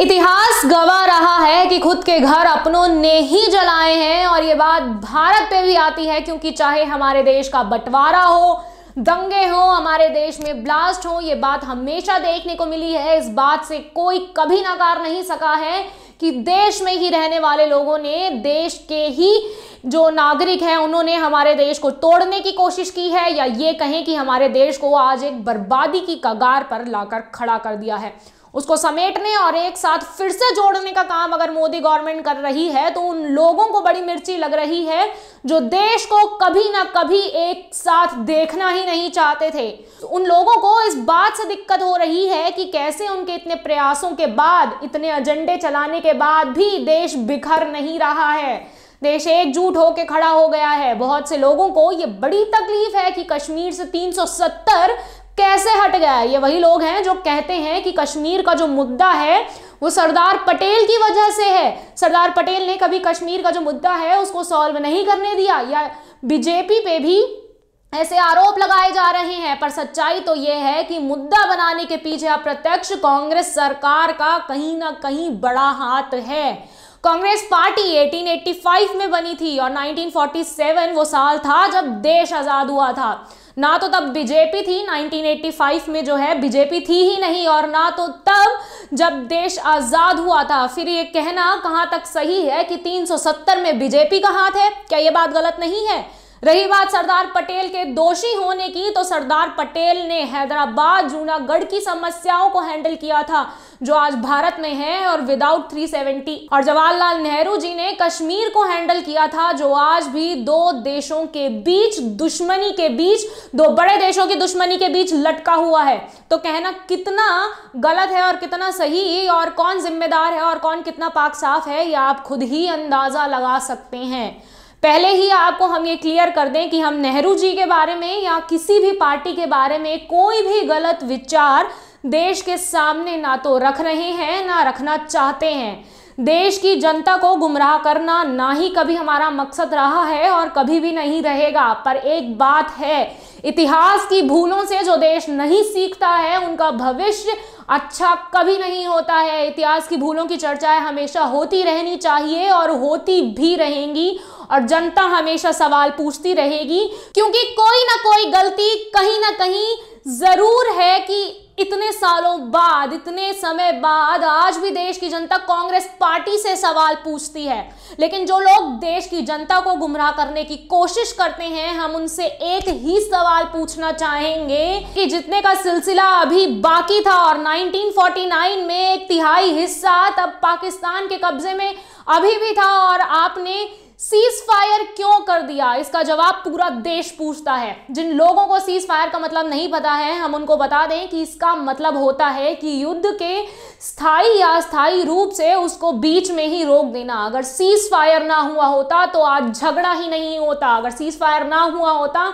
इतिहास गवा रहा है कि खुद के घर अपनों ने ही जलाए हैं और ये बात भारत पे भी आती है क्योंकि चाहे हमारे देश का बंटवारा हो दंगे हो हमारे देश में ब्लास्ट हो ये बात हमेशा देखने को मिली है इस बात से कोई कभी नकार नहीं सका है कि देश में ही रहने वाले लोगों ने देश के ही जो नागरिक हैं उन्होंने हमारे देश को तोड़ने की कोशिश की है या ये कहें कि हमारे देश को आज एक बर्बादी की कगार पर लाकर खड़ा कर दिया है उसको समेटने और एक साथ फिर से जोड़ने का काम अगर मोदी गवर्नमेंट कर रही है तो उन लोगों को बड़ी मिर्ची लग रही है जो देश को कभी ना कभी एक साथ देखना ही नहीं चाहते थे उन लोगों को इस बात से दिक्कत हो रही है कि कैसे उनके इतने प्रयासों के बाद इतने एजेंडे चलाने के बाद भी देश बिखर नहीं रहा है देश एकजुट होकर खड़ा हो गया है बहुत से लोगों को ये बड़ी तकलीफ है कि कश्मीर से 370 कैसे हट गया ये वही लोग हैं जो कहते हैं कि कश्मीर का जो मुद्दा है वो सरदार पटेल की वजह से है सरदार पटेल ने कभी कश्मीर का जो मुद्दा है उसको सॉल्व नहीं करने दिया या बीजेपी पे भी ऐसे आरोप लगाए जा रहे हैं पर सच्चाई तो ये है कि मुद्दा बनाने के पीछे अप्रत्यक्ष कांग्रेस सरकार का कहीं ना कहीं बड़ा हाथ है कांग्रेस पार्टी 1885 में बनी थी और 1947 वो साल था जब देश आज़ाद हुआ था ना तो तब बीजेपी थी 1985 में जो है बीजेपी थी ही नहीं और ना तो तब जब देश आज़ाद हुआ था फिर ये कहना कहां तक सही है कि 370 में बीजेपी का हाथ है क्या ये बात गलत नहीं है रही बात सरदार पटेल के दोषी होने की तो सरदार पटेल ने हैदराबाद जूनागढ़ की समस्याओं को हैंडल किया था जो आज भारत में है और विदाउट 370 और जवाहरलाल नेहरू जी ने कश्मीर को हैंडल किया था जो आज भी दो देशों के बीच दुश्मनी के बीच दो बड़े देशों की दुश्मनी के बीच लटका हुआ है तो कहना कितना गलत है और कितना सही और कौन जिम्मेदार है और कौन कितना पाक साफ है यह आप खुद ही अंदाजा लगा सकते हैं पहले ही आपको हम ये क्लियर कर दें कि हम नेहरू जी के बारे में या किसी भी पार्टी के बारे में कोई भी गलत विचार देश के सामने ना तो रख रहे हैं ना रखना चाहते हैं देश की जनता को गुमराह करना ना ही कभी हमारा मकसद रहा है और कभी भी नहीं रहेगा पर एक बात है इतिहास की भूलों से जो देश नहीं सीखता है उनका भविष्य अच्छा कभी नहीं होता है इतिहास की भूलों की चर्चाएं हमेशा होती रहनी चाहिए और होती भी रहेंगी और जनता हमेशा सवाल पूछती रहेगी क्योंकि कोई ना कोई गलती कहीं ना कहीं ज़रूर है कि इतने सालों बाद इतने समय बाद आज भी देश की जनता कांग्रेस पार्टी से सवाल पूछती है लेकिन जो लोग देश की जनता को गुमराह करने की कोशिश करते हैं हम उनसे एक ही सवाल पूछना चाहेंगे कि जितने का सिलसिला अभी बाकी था और 1949 में एक तिहाई हिस्सा तब पाकिस्तान के कब्जे में अभी भी था और आपने सीज फायर क्यों कर दिया इसका जवाब पूरा देश पूछता है जिन लोगों को सीज फायर का मतलब नहीं पता है हम उनको बता दें कि इसका मतलब होता है कि युद्ध के स्थायी या स्थायी रूप से उसको बीच में ही रोक देना अगर सीज फायर ना हुआ होता तो आज झगड़ा ही नहीं होता अगर सीज फायर ना हुआ होता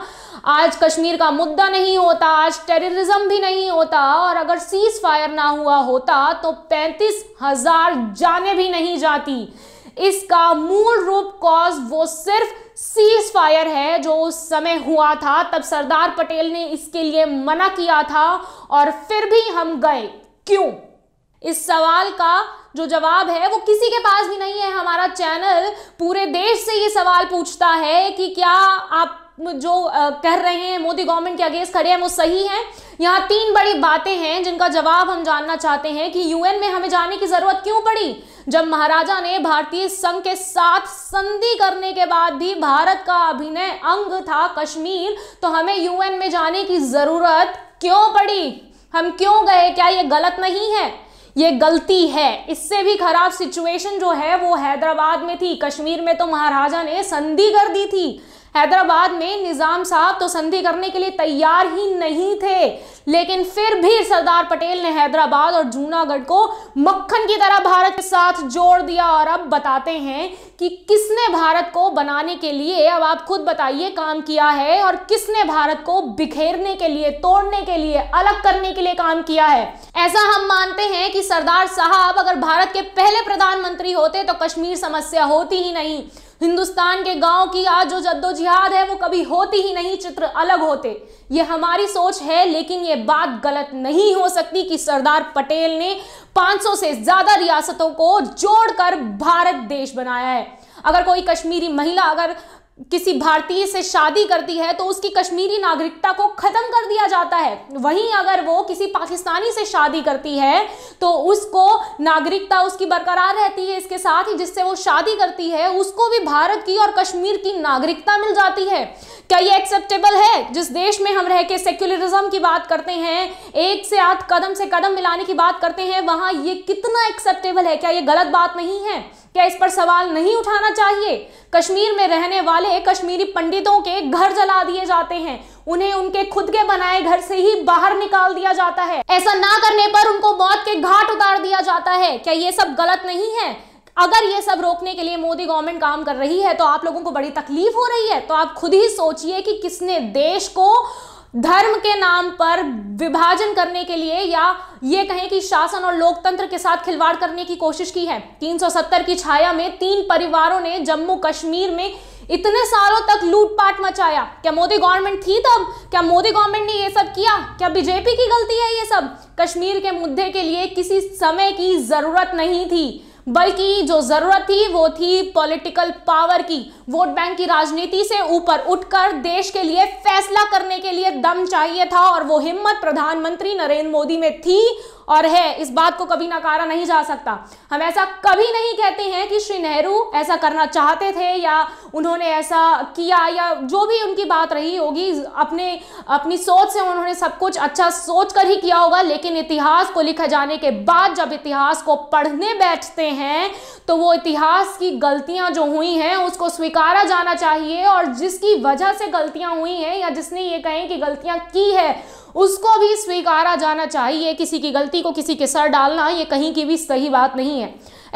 आज कश्मीर का मुद्दा नहीं होता आज टेररिज्म भी नहीं होता और अगर सीज फायर ना हुआ होता तो पैंतीस हजार जाने भी नहीं जाती इसका मूल रूप कॉज वो सिर्फ सीज फायर है जो उस समय हुआ था तब सरदार पटेल ने इसके लिए मना किया था और फिर भी हम गए क्यों इस सवाल का जो जवाब है वो किसी के पास भी नहीं है हमारा चैनल पूरे देश से ये सवाल पूछता है कि क्या आप जो कर रहे हैं मोदी गवर्नमेंट के अगेंस्ट खड़े हैं वो सही हैं यहाँ तीन बड़ी बातें हैं जिनका जवाब हम जानना चाहते हैं कि यूएन में हमें जाने की जरूरत क्यों पड़ी जब महाराजा ने भारतीय संघ के साथ संधि करने के बाद भी भारत का अभिनय अंग था कश्मीर तो हमें यूएन में जाने की जरूरत क्यों पड़ी हम क्यों गए क्या ये गलत नहीं है ये गलती है इससे भी खराब सिचुएशन जो है वो हैदराबाद में थी कश्मीर में तो महाराजा ने संधि कर दी थी हैदराबाद में निज़ाम साहब तो संधि करने के लिए तैयार ही नहीं थे लेकिन फिर भी सरदार पटेल ने हैदराबाद और जूनागढ़ को मक्खन की तरह भारत के साथ जोड़ दिया और अब बताते हैं कि किसने भारत को बनाने के लिए अब आप खुद बताइए काम किया है और किसने भारत को बिखेरने के लिए तोड़ने के लिए अलग करने के लिए काम किया है ऐसा हम मानते हैं कि सरदार साहब अगर भारत के पहले प्रधानमंत्री होते तो कश्मीर समस्या होती ही नहीं हिंदुस्तान के गांव की आज जो जद्दोजिहाद है वो कभी होती ही नहीं चित्र अलग होते ये हमारी सोच है लेकिन ये बात गलत नहीं हो सकती कि सरदार पटेल ने 500 से ज्यादा रियासतों को जोड़कर भारत देश बनाया है अगर कोई कश्मीरी महिला अगर किसी भारतीय से शादी करती है तो उसकी कश्मीरी नागरिकता को ख़त्म कर दिया जाता है वहीं अगर वो किसी पाकिस्तानी से शादी करती है तो उसको नागरिकता उसकी बरकरार रहती है इसके साथ ही जिससे वो शादी करती है उसको भी भारत की और कश्मीर की नागरिकता मिल जाती है क्या ये एक्सेप्टेबल है जिस देश में हम रह के सेक्युलरिज्म की बात करते हैं एक से आठ कदम से कदम मिलाने की बात करते हैं वहाँ ये कितना एक्सेप्टेबल है क्या ये गलत बात नहीं है क्या इस पर सवाल नहीं उठाना चाहिए कश्मीर में रहने वाले कश्मीरी पंडितों के घर जला दिए जाते हैं उन्हें उनके खुद के बनाए घर से ही बाहर निकाल दिया जाता है ऐसा ना करने पर उनको मौत के घाट उतार दिया जाता है क्या ये सब गलत नहीं है अगर ये सब रोकने के लिए मोदी गवर्नमेंट काम कर रही है तो आप लोगों को बड़ी तकलीफ हो रही है तो आप खुद ही सोचिए कि किसने देश को धर्म के नाम पर विभाजन करने के लिए या ये कहें कि शासन और लोकतंत्र के साथ खिलवाड़ करने की कोशिश की है 370 की छाया में तीन परिवारों ने जम्मू कश्मीर में इतने सालों तक लूटपाट मचाया क्या मोदी गवर्नमेंट थी तब क्या मोदी गवर्नमेंट ने ये सब किया क्या बीजेपी की गलती है ये सब कश्मीर के मुद्दे के लिए किसी समय की जरूरत नहीं थी बल्कि जो जरूरत थी वो थी पॉलिटिकल पावर की वोट बैंक की राजनीति से ऊपर उठकर देश के लिए फैसला करने के लिए दम चाहिए था और वो हिम्मत प्रधानमंत्री नरेंद्र मोदी में थी और है इस बात को कभी नकारा नहीं जा सकता हम ऐसा कभी नहीं कहते हैं कि श्री नेहरू ऐसा करना चाहते थे या उन्होंने ऐसा किया या जो भी उनकी बात रही होगी अपने अपनी सोच से उन्होंने सब कुछ अच्छा सोच कर ही किया होगा लेकिन इतिहास को लिखा जाने के बाद जब इतिहास को पढ़ने बैठते हैं तो वो इतिहास की गलतियां जो हुई हैं उसको स्वीकार स्वीकारा जाना चाहिए और जिसकी वजह से गलतियां हुई हैं या जिसने ये कहें कि गलतियां की है उसको भी स्वीकारा जाना चाहिए किसी की गलती को किसी के सर डालना ये कहीं की भी सही बात नहीं है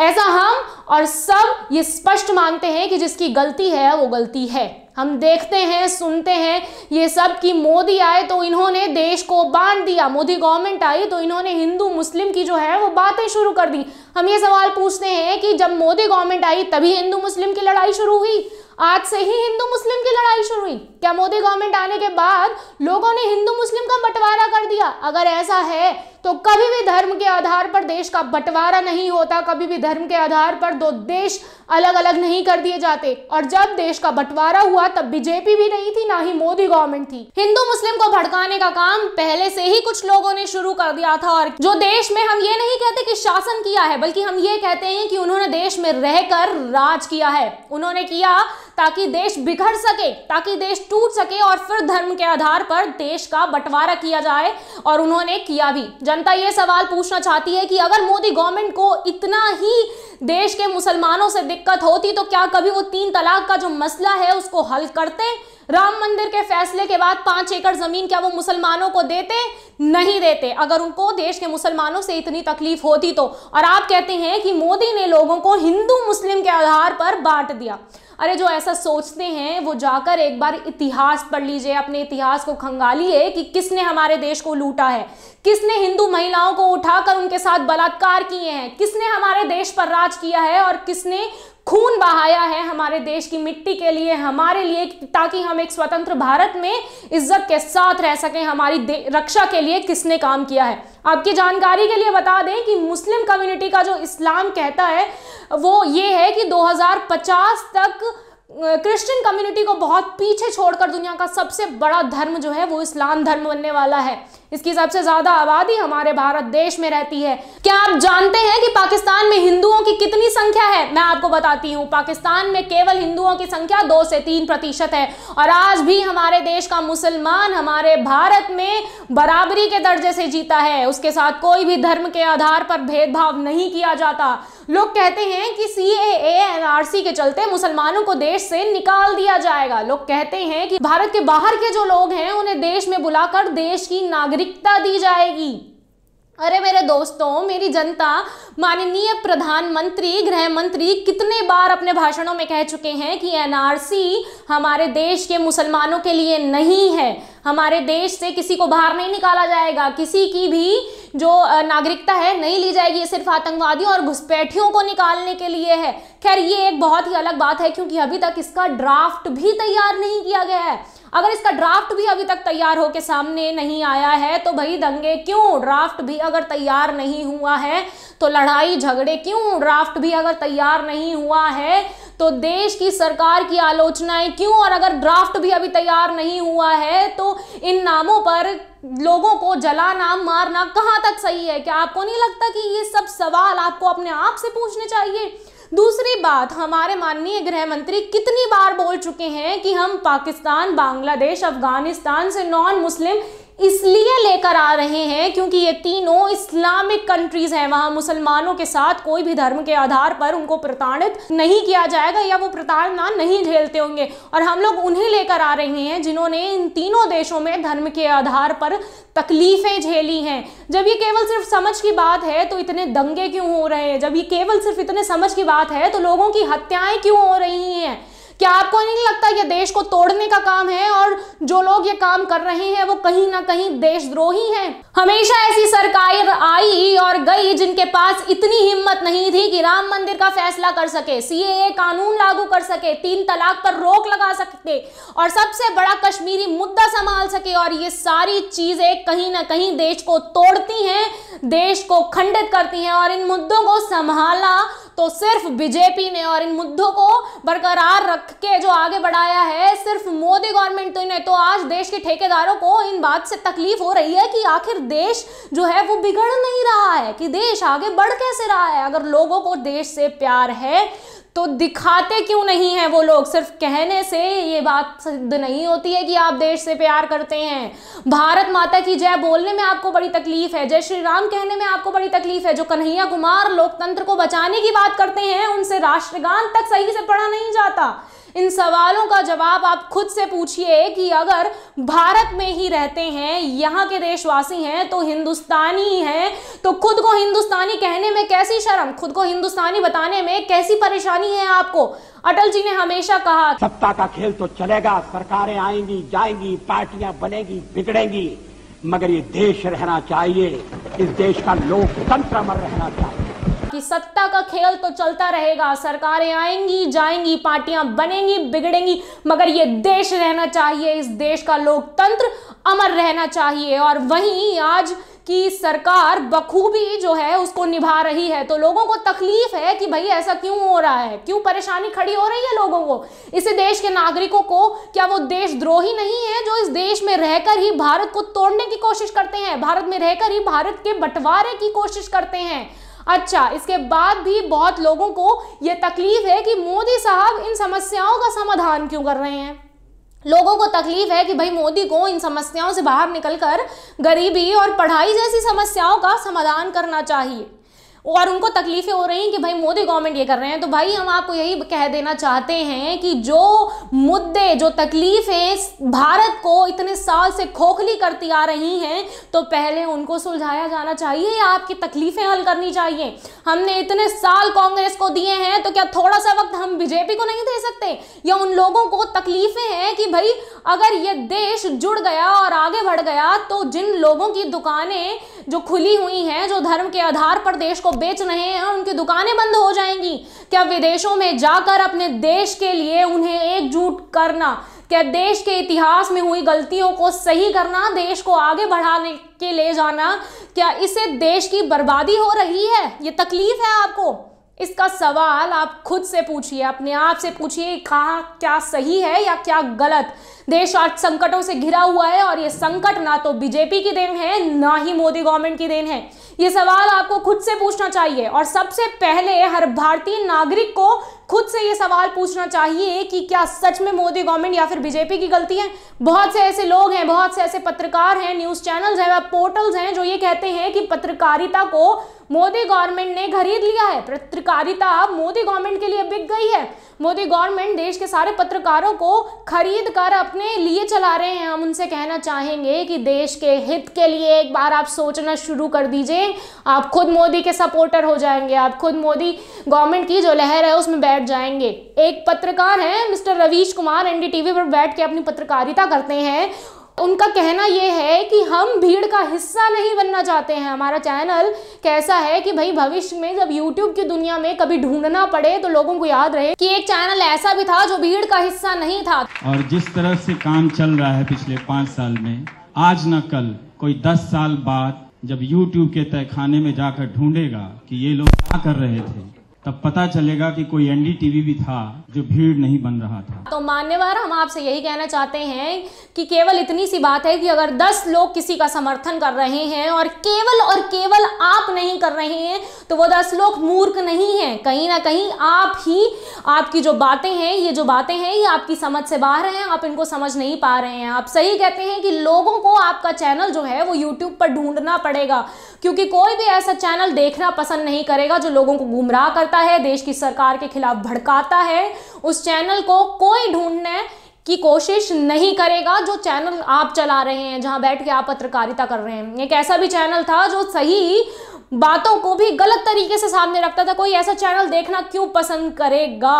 ऐसा हम और सब ये स्पष्ट मानते हैं कि जिसकी गलती है वो गलती है हम देखते हैं सुनते हैं ये सब कि मोदी आए तो इन्होंने देश को बांध दिया मोदी गवर्नमेंट आई तो इन्होंने हिंदू मुस्लिम की जो है वो बातें शुरू कर दी हम ये सवाल पूछते हैं कि जब मोदी गवर्नमेंट आई तभी हिंदू मुस्लिम की लड़ाई शुरू हुई आज से ही हिंदू मुस्लिम की लड़ाई शुरू हुई क्या मोदी गवर्नमेंट आने के बाद लोगों ने हिंदू मुस्लिम का बंटवारा कर दिया अगर ऐसा है तो कभी भी धर्म के आधार पर देश का बंटवारा नहीं होता कभी भी धर्म के आधार पर दो देश अलग अलग नहीं कर दिए जाते और जब देश का बंटवारा हुआ तब बीजेपी भी नहीं थी ना ही मोदी गवर्नमेंट थी हिंदू मुस्लिम को भड़काने का काम पहले से ही कुछ लोगों ने शुरू कर दिया था और जो देश में हम ये नहीं कहते कि शासन किया है बल्कि हम ये कहते हैं कि उन्होंने देश में रहकर राज किया है उन्होंने किया ताकि देश बिखर सके ताकि देश टूट सके और फिर धर्म के आधार पर देश का बंटवारा किया जाए और उन्होंने किया भी जनता ये सवाल पूछना चाहती है कि अगर मोदी गवर्नमेंट को इतना ही देश के मुसलमानों से दिक्कत होती तो क्या कभी वो तीन तलाक का जो मसला है उसको हल करते राम मंदिर के फैसले के बाद पांच एकड़ जमीन क्या वो मुसलमानों को देते नहीं देते अगर उनको देश के मुसलमानों से इतनी तकलीफ होती तो और आप कहते हैं कि मोदी ने लोगों को हिंदू मुस्लिम के आधार पर बांट दिया अरे जो ऐसा सोचते हैं वो जाकर एक बार इतिहास पढ़ लीजिए अपने इतिहास को खंगालिए कि किसने हमारे देश को लूटा है किसने हिंदू महिलाओं को उठाकर उनके साथ बलात्कार किए हैं किसने हमारे देश पर राज किया है और किसने खून बहाया है हमारे देश की मिट्टी के लिए हमारे लिए ताकि हम एक स्वतंत्र भारत में इज्जत के साथ रह सकें हमारी रक्षा के लिए किसने काम किया है आपकी जानकारी के लिए बता दें कि मुस्लिम कम्युनिटी का जो इस्लाम कहता है वो ये है कि 2050 तक क्रिश्चियन कम्युनिटी को बहुत पीछे छोड़कर दुनिया का सबसे बड़ा धर्म जो है वो इस्लाम धर्म बनने वाला है इसकी सबसे ज़्यादा आबादी हमारे भारत देश में रहती है क्या आप जानते हैं कि पाकिस्तान में हिंदुओं की कितनी संख्या है मैं आपको बताती हूँ पाकिस्तान में केवल हिंदुओं की संख्या दो से तीन प्रतिशत है और आज भी हमारे देश का मुसलमान हमारे भारत में बराबरी के दर्जे से जीता है उसके साथ कोई भी धर्म के आधार पर भेदभाव नहीं किया जाता लोग कहते हैं कि सी ए एनआरसी के चलते मुसलमानों को देश से निकाल दिया जाएगा लोग कहते हैं कि भारत के बाहर के जो लोग हैं उन्हें देश में बुलाकर देश की नागरिकता दी जाएगी अरे मेरे दोस्तों मेरी जनता माननीय प्रधानमंत्री गृह मंत्री कितने बार अपने भाषणों में कह चुके हैं कि एनआरसी हमारे देश के मुसलमानों के लिए नहीं है हमारे देश से किसी को बाहर नहीं निकाला जाएगा किसी की भी जो नागरिकता है नहीं ली जाएगी ये सिर्फ आतंकवादियों और घुसपैठियों को निकालने के लिए है खैर ये एक बहुत ही अलग बात है क्योंकि अभी तक इसका ड्राफ्ट भी तैयार नहीं किया गया है अगर इसका ड्राफ्ट भी अभी तक तैयार होकर सामने नहीं आया है तो भाई दंगे क्यों ड्राफ्ट भी अगर तैयार नहीं हुआ है तो लड़ाई झगड़े क्यों ड्राफ्ट भी अगर तैयार नहीं हुआ है तो देश की सरकार की आलोचनाएं क्यों और अगर ड्राफ्ट भी अभी तैयार नहीं हुआ है तो इन नामों पर लोगों को जलाना मारना कहां तक सही है क्या आपको नहीं लगता कि ये सब सवाल आपको अपने आप से पूछने चाहिए दूसरी बात हमारे माननीय गृह मंत्री कितनी बार बोल चुके हैं कि हम पाकिस्तान बांग्लादेश अफगानिस्तान से नॉन मुस्लिम इसलिए लेकर आ रहे हैं क्योंकि ये तीनों इस्लामिक कंट्रीज हैं वहाँ मुसलमानों के साथ कोई भी धर्म के आधार पर उनको प्रताड़ित नहीं किया जाएगा या वो प्रताड़ना नहीं झेलते होंगे और हम लोग उन्हें लेकर आ रहे हैं जिन्होंने इन तीनों देशों में धर्म के आधार पर तकलीफ़ें झेली हैं जब ये केवल सिर्फ समझ की बात है तो इतने दंगे क्यों हो रहे हैं जब ये केवल सिर्फ इतने समझ की बात है तो लोगों की हत्याएं क्यों हो रही हैं क्या आपको नहीं लगता ये देश को तोड़ने का काम है और जो लोग ये काम कर रहे हैं वो कहीं ना कहीं देशद्रोही हैं हमेशा ऐसी सरकार आई और गई जिनके पास इतनी हिम्मत नहीं थी कि राम मंदिर का फैसला कर सके सीएए कानून लागू कर सके तीन तलाक पर रोक लगा सके और सबसे बड़ा कश्मीरी मुद्दा संभाल सके और ये सारी चीजें कहीं ना कहीं देश को तोड़ती हैं देश को खंडित करती हैं और इन मुद्दों को संभालना तो सिर्फ बीजेपी ने और इन मुद्दों को बरकरार रख के जो आगे बढ़ाया है सिर्फ मोदी गवर्नमेंट तो ने तो आज देश के ठेकेदारों को इन बात से तकलीफ हो रही है कि आखिर देश जो है वो बिगड़ नहीं रहा है कि देश आगे बढ़ कैसे रहा है अगर लोगों को देश से प्यार है तो दिखाते क्यों नहीं है वो लोग सिर्फ कहने से ये बात सिद्ध नहीं होती है कि आप देश से प्यार करते हैं भारत माता की जय बोलने में आपको बड़ी तकलीफ है जय श्री राम कहने में आपको बड़ी तकलीफ है जो कन्हैया कुमार लोकतंत्र को बचाने की बात करते हैं उनसे राष्ट्रगान तक सही से पढ़ा नहीं जाता इन सवालों का जवाब आप खुद से पूछिए कि अगर भारत में ही रहते हैं यहाँ के देशवासी हैं तो हिंदुस्तानी हैं तो खुद को हिंदुस्तानी कहने में कैसी शर्म खुद को हिंदुस्तानी बताने में कैसी परेशानी है आपको अटल जी ने हमेशा कहा सत्ता का खेल तो चलेगा सरकारें आएंगी जाएंगी पार्टियां बनेगी बिगड़ेंगी मगर ये देश रहना चाहिए इस देश का लोकतंत्र अमर रहना चाहिए कि सत्ता का खेल तो चलता रहेगा सरकारें आएंगी जाएंगी पार्टियां बनेंगी बिगड़ेंगी मगर ये देश रहना चाहिए इस देश का लोकतंत्र अमर रहना चाहिए और वहीं आज कि सरकार बखूबी जो है उसको निभा रही है तो लोगों को तकलीफ है कि भाई ऐसा क्यों हो रहा है क्यों परेशानी खड़ी हो रही है लोगों को इसे देश के नागरिकों को क्या वो देशद्रोही नहीं है जो इस देश में रहकर ही भारत को तोड़ने की कोशिश करते हैं भारत में रहकर ही भारत के बंटवारे की कोशिश करते हैं अच्छा इसके बाद भी बहुत लोगों को ये तकलीफ है कि मोदी साहब इन समस्याओं का समाधान क्यों कर रहे हैं लोगों को तकलीफ है कि भाई मोदी को इन समस्याओं से बाहर निकलकर गरीबी और पढ़ाई जैसी समस्याओं का समाधान करना चाहिए और उनको तकलीफें हो रही हैं कि भाई मोदी गवर्नमेंट ये कर रहे हैं तो भाई हम आपको यही कह देना चाहते हैं कि जो मुद्दे जो तकलीफें भारत को इतने साल से खोखली करती आ रही हैं तो पहले उनको सुलझाया जाना चाहिए या आपकी तकलीफें हल करनी चाहिए हमने इतने साल कांग्रेस को दिए हैं तो क्या थोड़ा सा वक्त हम बीजेपी को नहीं दे सकते या उन लोगों को तकलीफें हैं कि भाई अगर ये देश जुड़ गया और आगे बढ़ गया तो जिन लोगों की दुकानें जो खुली हुई हैं जो धर्म के आधार पर देश को बेच रहे हैं उनकी दुकानें बंद हो जाएंगी क्या विदेशों में जाकर अपने देश के लिए उन्हें एकजुट करना क्या देश के इतिहास में हुई गलतियों को सही करना देश को आगे बढ़ाने के ले जाना क्या इससे देश की बर्बादी हो रही है ये तकलीफ है आपको इसका सवाल आप खुद से पूछिए अपने आप से पूछिए कहा क्या सही है या क्या गलत देश आज संकटों से घिरा हुआ है और ये संकट ना तो बीजेपी की देन है ना ही मोदी गवर्नमेंट की देन है ये सवाल आपको खुद से पूछना चाहिए और सबसे पहले हर भारतीय नागरिक को खुद से ये सवाल पूछना चाहिए कि क्या सच में मोदी गवर्नमेंट या फिर बीजेपी की गलती है बहुत से ऐसे लोग हैं बहुत से ऐसे पत्रकार हैं न्यूज चैनल्स हैं पोर्टल्स हैं जो ये कहते हैं कि पत्रकारिता को मोदी गवर्नमेंट ने खरीद लिया है पत्रकारिता अब मोदी गवर्नमेंट के लिए बिक गई है मोदी गवर्नमेंट देश के सारे पत्रकारों को खरीद कर अपने लिए चला रहे हैं हम उनसे कहना चाहेंगे कि देश के हित के लिए एक बार आप सोचना शुरू कर दीजिए आप खुद मोदी के सपोर्टर हो जाएंगे आप खुद मोदी गवर्नमेंट की जो लहर है उसमें बैठ बैठ जाएंगे एक पत्रकार हैं मिस्टर रवीश कुमार एनडीटीवी पर बैठ के अपनी पत्रकारिता करते हैं उनका कहना यह है कि हम भीड़ का हिस्सा नहीं बनना चाहते हैं हमारा चैनल कैसा है कि भाई भविष्य में जब YouTube की दुनिया में कभी ढूंढना पड़े तो लोगों को याद रहे कि एक चैनल ऐसा भी था जो भीड़ का हिस्सा नहीं था और जिस तरह से काम चल रहा है पिछले पाँच साल में आज न कल कोई दस साल बाद जब YouTube के तय खाने में जाकर ढूंढेगा कि ये लोग क्या कर रहे थे तब पता चलेगा कि कोई एनडीटीवी भी था जो भीड़ नहीं बन रहा था तो मान्यवर हम आपसे यही कहना चाहते हैं कि केवल इतनी सी बात है कि अगर 10 लोग किसी का समर्थन कर रहे हैं और केवल और केवल आप नहीं कर रहे हैं तो वो 10 लोग मूर्ख नहीं हैं कहीं ना कहीं आप ही आपकी जो बातें हैं ये जो बातें हैं ये आपकी समझ से बाहर हैं आप इनको समझ नहीं पा रहे हैं आप सही कहते हैं कि लोगों को आपका चैनल जो है वो यूट्यूब पर ढूंढना पड़ेगा क्योंकि कोई भी ऐसा चैनल देखना पसंद नहीं करेगा जो लोगों को गुमराह करता है देश की सरकार के खिलाफ भड़काता है उस चैनल को कोई ढूंढने की कोशिश नहीं करेगा जो चैनल आप चला रहे हैं जहां बैठ के आप पत्रकारिता कर रहे हैं एक ऐसा भी चैनल था जो सही बातों को भी गलत तरीके से सामने रखता था कोई ऐसा चैनल देखना क्यों पसंद करेगा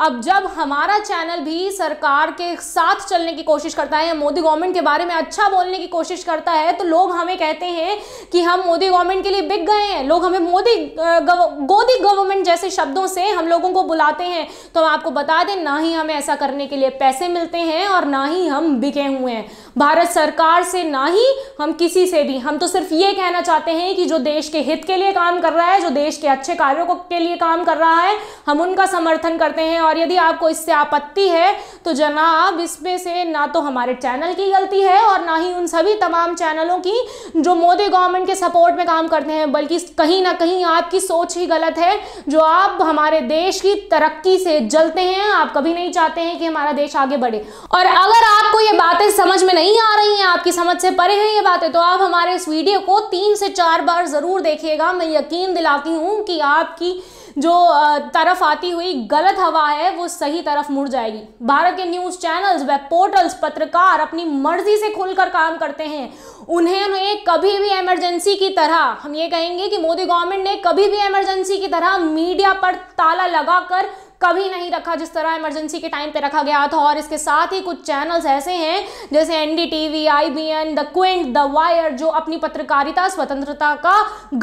अब जब हमारा चैनल भी सरकार के साथ चलने की कोशिश करता है मोदी गवर्नमेंट के बारे में अच्छा बोलने की कोशिश करता है तो लोग हमें कहते हैं कि हम मोदी गवर्नमेंट के लिए बिक गए हैं लोग हमें मोदी गोदी गवर्नमेंट जैसे शब्दों से हम लोगों को बुलाते हैं तो हम आपको बता दें ना ही हमें ऐसा करने के लिए पैसे मिलते हैं और ना ही हम बिके हुए हैं भारत सरकार से ना ही हम किसी से भी हम तो सिर्फ ये कहना चाहते हैं कि जो देश के हित के लिए काम कर रहा है जो देश के अच्छे कार्यों को के लिए काम कर रहा है हम उनका समर्थन करते हैं और यदि आपको इससे आपत्ति है तो जनाब इसमें से ना तो हमारे चैनल की गलती है और ना ही उन सभी तमाम चैनलों की जो मोदी गवर्नमेंट के सपोर्ट में काम करते हैं बल्कि कहीं ना कहीं आपकी सोच ही गलत है जो आप हमारे देश की तरक्की से जलते हैं आप कभी नहीं चाहते हैं कि हमारा देश आगे बढ़े और अगर आपको ये बातें समझ में नहीं नहीं आ रही हैं आपकी समझ से परे हैं ये बातें तो आप हमारे इस वीडियो को तीन से चार बार ज़रूर देखिएगा मैं यकीन दिलाती हूँ कि आपकी जो तरफ आती हुई गलत हवा है वो सही तरफ मुड़ जाएगी भारत के न्यूज़ चैनल्स वेब पोर्टल्स पत्रकार अपनी मर्जी से खुलकर काम करते हैं उन्हें उन्हें कभी भी इमरजेंसी की तरह हम ये कहेंगे कि मोदी गवर्नमेंट ने कभी भी इमरजेंसी की तरह मीडिया पर ताला लगाकर कभी नहीं रखा जिस तरह इमरजेंसी के टाइम पे रखा गया था और इसके साथ ही कुछ चैनल्स ऐसे हैं जैसे NDTV IBN TV I B N the Quint the Wire जो अपनी पत्रकारिता स्वतंत्रता का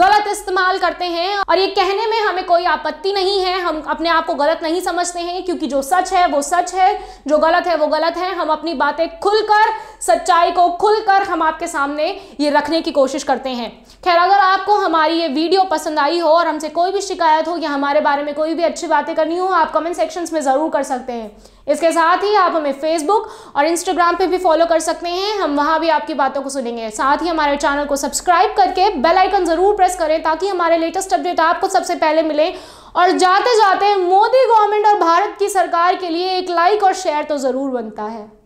गलत इस्तेमाल करते हैं और ये कहने में हमें कोई आपत्ति नहीं है हम अपने आप को गलत नहीं समझते हैं क्योंकि जो सच है वो सच है जो गलत है वो गलत है हम अपनी बातें खुलकर सच्चाई को खुलकर हम आपके सामने ये रखने की कोशिश करते हैं खैर अगर आपको हमारी ये वीडियो पसंद आई हो और हमसे कोई भी शिकायत हो या हमारे बारे में कोई भी अच्छी बातें करनी हो आप कमेंट सेक्शन में ज़रूर कर सकते हैं इसके साथ ही आप हमें फेसबुक और इंस्टाग्राम पे भी फॉलो कर सकते हैं हम वहाँ भी आपकी बातों को सुनेंगे साथ ही हमारे चैनल को सब्सक्राइब करके बेल आइकन ज़रूर प्रेस करें ताकि हमारे लेटेस्ट अपडेट आपको सबसे पहले मिले और जाते जाते मोदी गवर्नमेंट और भारत की सरकार के लिए एक लाइक और शेयर तो ज़रूर बनता है